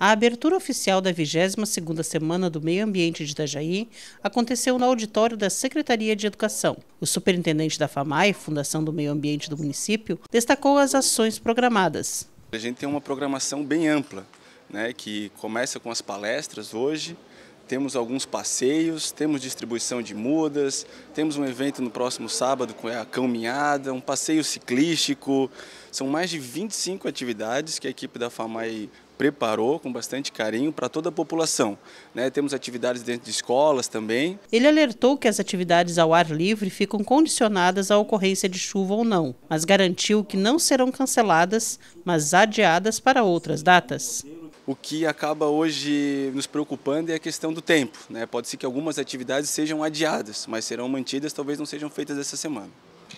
A abertura oficial da 22ª Semana do Meio Ambiente de Itajaí aconteceu no auditório da Secretaria de Educação. O superintendente da FAMAI, Fundação do Meio Ambiente do município, destacou as ações programadas. A gente tem uma programação bem ampla, né, que começa com as palestras hoje, temos alguns passeios, temos distribuição de mudas, temos um evento no próximo sábado com a caminhada, um passeio ciclístico. São mais de 25 atividades que a equipe da FAMAI preparou com bastante carinho para toda a população. Né? Temos atividades dentro de escolas também. Ele alertou que as atividades ao ar livre ficam condicionadas à ocorrência de chuva ou não, mas garantiu que não serão canceladas, mas adiadas para outras datas. O que acaba hoje nos preocupando é a questão do tempo. Né? Pode ser que algumas atividades sejam adiadas, mas serão mantidas, talvez não sejam feitas essa semana.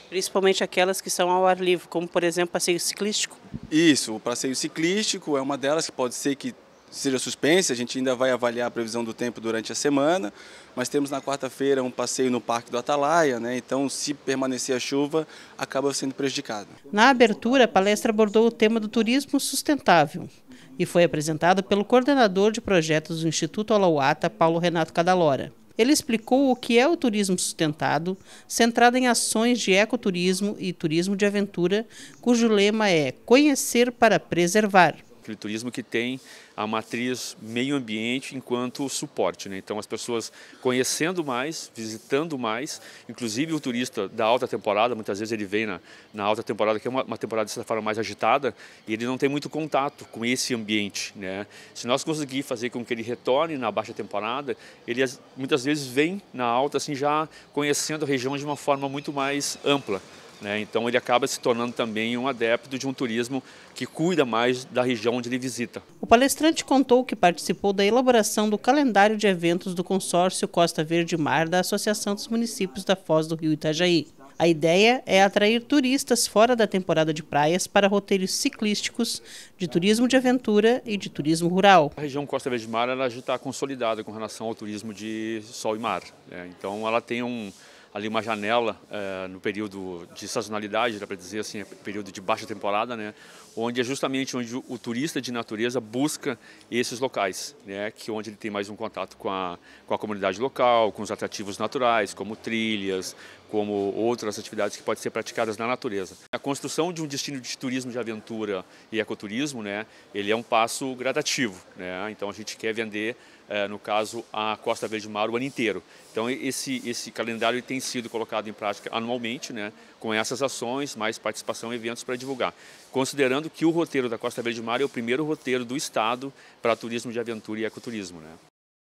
Principalmente aquelas que são ao ar livre, como por exemplo passeio ciclístico? Isso, o passeio ciclístico é uma delas que pode ser que seja suspensa, a gente ainda vai avaliar a previsão do tempo durante a semana, mas temos na quarta-feira um passeio no Parque do Atalaia, né? então se permanecer a chuva, acaba sendo prejudicado. Na abertura, a palestra abordou o tema do turismo sustentável e foi apresentada pelo coordenador de projetos do Instituto Alauata, Paulo Renato Cadalora. Ele explicou o que é o turismo sustentado, centrado em ações de ecoturismo e turismo de aventura, cujo lema é Conhecer para Preservar turismo que tem a matriz meio ambiente enquanto suporte. Né? Então, as pessoas conhecendo mais, visitando mais, inclusive o turista da alta temporada, muitas vezes ele vem na, na alta temporada, que é uma, uma temporada, de certa forma, mais agitada, e ele não tem muito contato com esse ambiente. Né? Se nós conseguirmos fazer com que ele retorne na baixa temporada, ele muitas vezes vem na alta assim, já conhecendo a região de uma forma muito mais ampla. Né? Então ele acaba se tornando também um adepto de um turismo que cuida mais da região onde ele visita. O palestrante contou que participou da elaboração do calendário de eventos do consórcio Costa Verde Mar da Associação dos Municípios da Foz do Rio Itajaí. A ideia é atrair turistas fora da temporada de praias para roteiros ciclísticos, de turismo de aventura e de turismo rural. A região Costa Verde Mar ela já está consolidada com relação ao turismo de sol e mar. Né? Então ela tem um ali uma janela é, no período de sazonalidade, dá para dizer assim, é período de baixa temporada, né? Onde é justamente onde o, o turista de natureza busca esses locais, né? Que é onde ele tem mais um contato com a, com a comunidade local, com os atrativos naturais, como trilhas, como outras atividades que podem ser praticadas na natureza. A construção de um destino de turismo de aventura e ecoturismo, né? Ele é um passo gradativo, né? Então a gente quer vender, é, no caso, a Costa Verde Mar o ano inteiro. Então esse, esse calendário tem sido colocado em prática anualmente, né, com essas ações, mais participação em eventos para divulgar. Considerando que o roteiro da Costa Verde Mar é o primeiro roteiro do Estado para turismo de aventura e ecoturismo. Né.